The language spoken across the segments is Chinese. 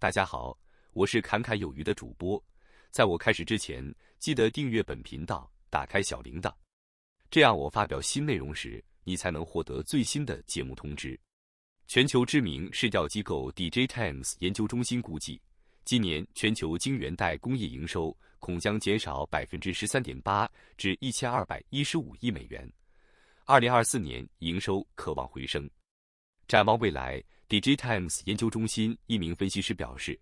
大家好，我是侃侃有余的主播。在我开始之前，记得订阅本频道，打开小铃铛，这样我发表新内容时，你才能获得最新的节目通知。全球知名市调机构 DJ Times 研究中心估计，今年全球晶圆代工业营收恐将减少百分之十三点八至一千二百一十五亿美元。二零二四年营收可望回升。展望未来。d i i Times 研究中心一名分析师表示，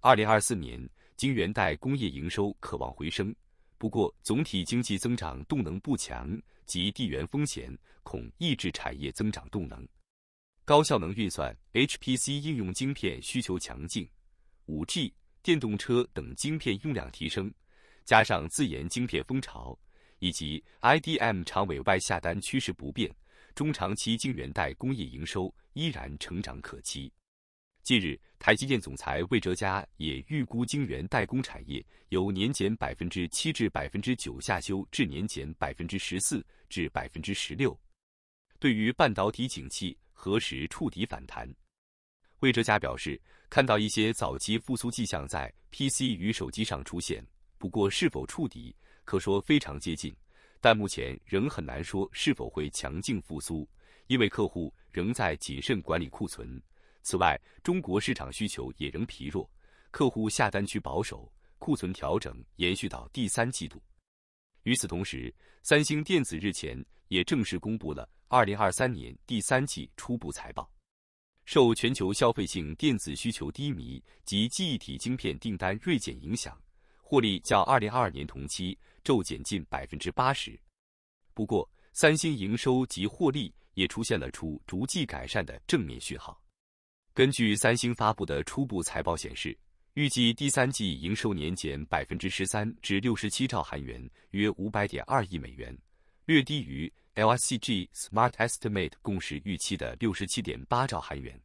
二零二四年晶圆代工业营收渴望回升，不过总体经济增长动能不强及地缘风险恐抑制产业增长动能。高效能运算 （HPC） 应用晶片需求强劲，五 G、电动车等晶片用量提升，加上自研晶片风潮，以及 IDM 长尾外下单趋势不变。中长期晶圆代工业营收依然成长可期。近日，台积电总裁魏哲嘉也预估晶圆代工产业由年减百分之七至百分之九下修至年减百分之十四至百分之十六。对于半导体景气何时触底反弹，魏哲嘉表示，看到一些早期复苏迹象在 PC 与手机上出现，不过是否触底，可说非常接近。但目前仍很难说是否会强劲复苏，因为客户仍在谨慎管理库存。此外，中国市场需求也仍疲弱，客户下单趋保守，库存调整延续到第三季度。与此同时，三星电子日前也正式公布了2023年第三季初步财报，受全球消费性电子需求低迷及记忆体晶片订单锐减影响，获利较2022年同期。骤减近百分之八十。不过，三星营收及获利也出现了出逐季改善的正面讯号。根据三星发布的初步财报显示，预计第三季营收年减百分之十三至六十七兆韩元，约五百点二亿美元，略低于 l s g Smart Estimate 共识预期的六十七点八兆韩元。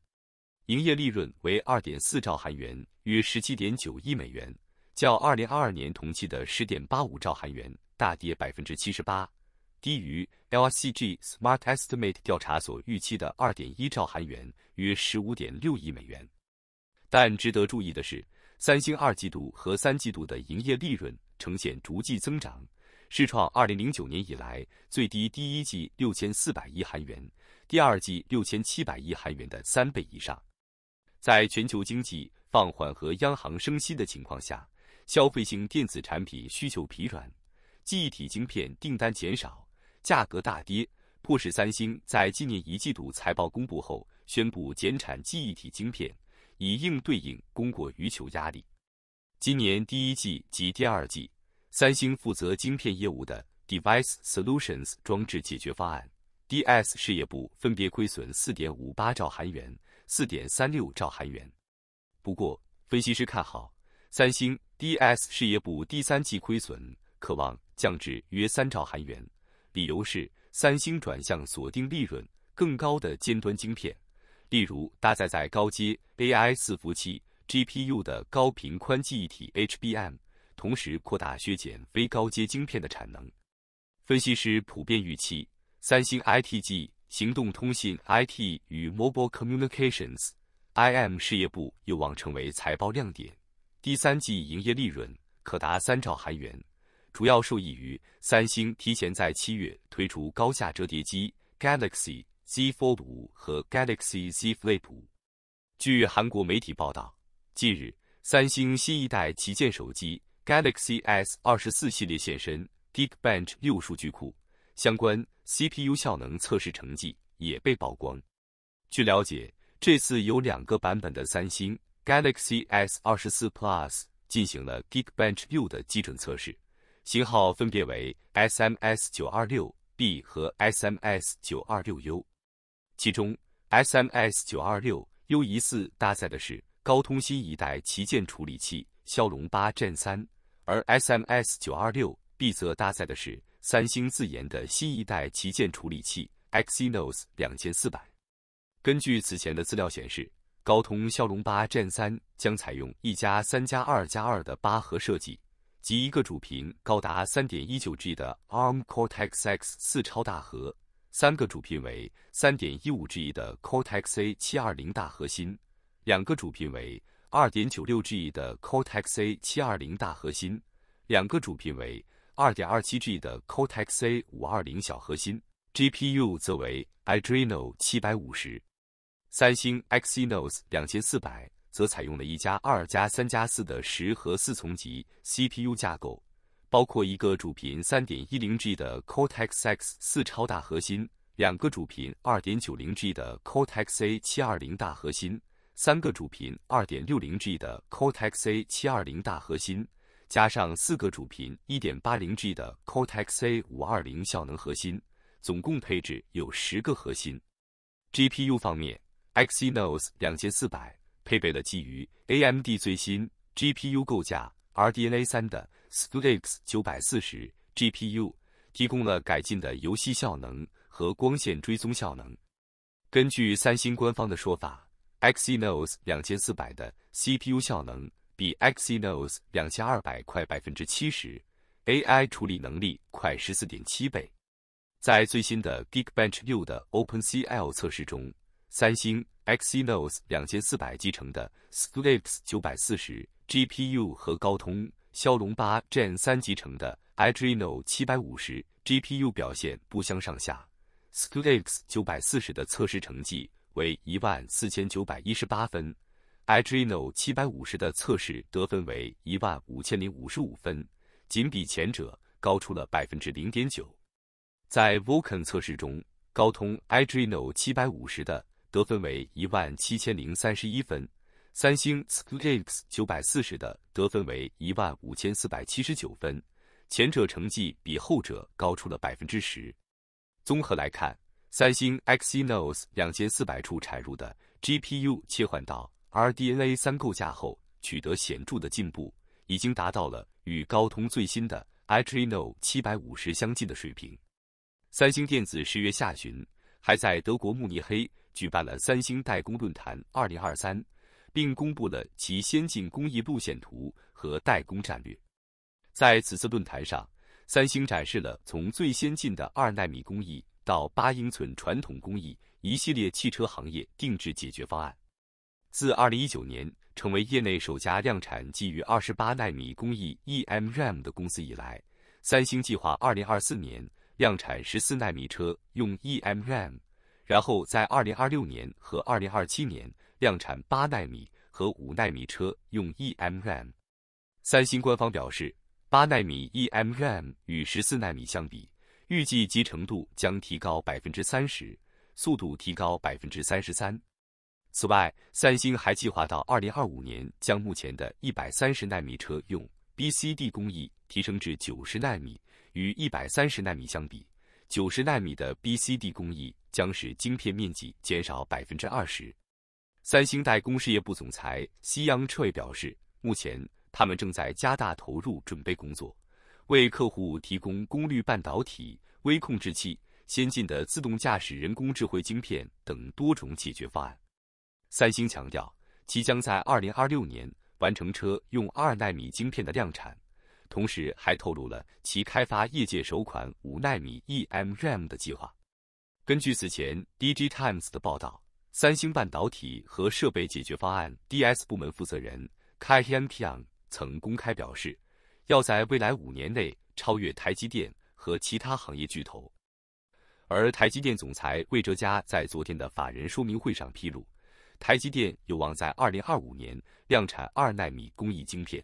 营业利润为二点四兆韩元，约十七点九亿美元。较二零二二年同期的十点八五兆韩元大跌百分之七十八，低于 L S C G Smart Estimate 调查所预期的二点一兆韩元，约十五点六亿美元。但值得注意的是，三星二季度和三季度的营业利润呈现逐季增长，是创二零零九年以来最低第一季六千四百亿韩元、第二季六千七百亿韩元的三倍以上。在全球经济放缓和央行升息的情况下，消费性电子产品需求疲软，记忆体晶片订单减少，价格大跌，迫使三星在今年一季度财报公布后宣布减产记忆体晶片，以应对供过于求压力。今年第一季及第二季，三星负责晶片业务的 Device Solutions 装置解决方案 （DS） 事业部分别亏损4.58兆韩元、4.36兆韩元。不过，分析师看好三星。DS 事业部第三季亏损，可望降至约三兆韩元。理由是三星转向锁定利润更高的尖端晶片，例如搭载在高阶 AI 伺服器 GPU 的高频宽记忆体 HBM，同时扩大削减非高阶晶片的产能。分析师普遍预期三星 ITG 行动通信 IT 与 Mobile Communications IM 事业部有望成为财报亮点。第三季营业利润可达三兆韩元，主要受益于三星提前在七月推出高价折叠机 Galaxy Z Fold 五和 Galaxy Z Flip 五。据韩国媒体报道，近日三星新一代旗舰手机 Galaxy S 二十四系列现身 Geekbench 六数据库，相关 CPU 效能测试成绩也被曝光。据了解，这次有两个版本的三星。Galaxy S 二十四 Plus 进行了 Geekbench View 的基准测试，型号分别为 S M S 九二六 B 和 S M S 九二六 U，其中 S M S 九二六 U 一四搭载的是高通新一代旗舰处理器骁龙八 Gen 三，而 S M S 九二六 B 则搭载的是三星自研的新一代旗舰处理器 Exynos 两千四百。根据此前的资料显示。高通骁龙八 Gen 三将采用一加三加二加二的八核设计，及一个主频高达三点一九 G 的 ARM Cortex X 四超大核，三个主频为三点一五 G 的 Cortex A 七二零大核心，两个主频为二点九六 G 的 Cortex A 七二零大核心，两个主频为二点二七 G 的 Cortex A 五二零小核心，GPU 则为 Adreno 七百五十。三星 Exynos 两千四百则采用了一加二加三加四的十核四重级 CPU 架构，包括一个主频三点一零 G 的 Cortex X 四超大核心，两个主频二点九零 G 的 Cortex A 七二零大核心，三个主频二点六零 G 的 Cortex A 七二零大核心，加上四个主频一点八零 G 的 Cortex A 五二零效能核心，总共配置有十个核心。GPU 方面。x e o s s 两千四百配备了基于 AMD 最新 GPU 构架 RDNA 三的 s t u t i x 九百四十 GPU，提供了改进的游戏效能和光线追踪效能。根据三星官方的说法 x e o s s 两千四百的 CPU 效能比 x e o s s 两千二百快百分之七十，AI 处理能力快十四点七倍。在最新的 Geekbench 六的 OpenCL 测试中。三星 Exynos 两千四百集成的 Sculix 九百四十 GPU 和高通骁龙八 Gen 三集成的 Adreno 七百五十 GPU 表现不相上下。Sculix 九百四十的测试成绩为一万四千九百一十八分，Adreno 七百五十的测试得分为一万五千零五十五分，仅比前者高出了百分之零点九。在 Vulkan 测试中，高通 Adreno 七百五十的得分为一万七千零三十一分，三星 s x y n o 九百四十的得分为一万五千四百七十九分，前者成绩比后者高出了百分之十。综合来看，三星 Exynos 两千四百处产入的 GPU 切换到 RDNA 三构架后，取得显著的进步，已经达到了与高通最新的 i d r n o 七百五十相近的水平。三星电子十月下旬还在德国慕尼黑。举办了三星代工论坛2023，并公布了其先进工艺路线图和代工战略。在此次论坛上，三星展示了从最先进的二纳米工艺到八英寸传统工艺一系列汽车行业定制解决方案。自2019年成为业内首家量产基于二十八纳米工艺 eMRAM 的公司以来，三星计划2024年量产十四纳米车用 eMRAM。然后在二零二六年和二零二七年量产八纳米和五纳米车用 e m r a m 三星官方表示，八纳米 e m r a m 与十四纳米相比，预计集成度将提高百分之三十，速度提高百分之三十三。此外，三星还计划到二零二五年将目前的一百三十纳米车用 BCD 工艺提升至九十纳米，与一百三十纳米相比。九十纳米的 BCD 工艺将使晶片面积减少百分之二十。三星代工事业部总裁西 e u n 表示，目前他们正在加大投入，准备工作，为客户提供功率半导体、微控制器、先进的自动驾驶、人工智慧晶片等多种解决方案。三星强调，其将在二零二六年完成车用二纳米晶片的量产。同时还透露了其开发业界首款五纳米 e m ram 的计划。根据此前 d g times 的报道，三星半导体和设备解决方案 d s 部门负责人 Kai h a n Pyong 曾公开表示，要在未来五年内超越台积电和其他行业巨头。而台积电总裁魏哲嘉在昨天的法人说明会上披露，台积电有望在2025年量产二纳米工艺晶片。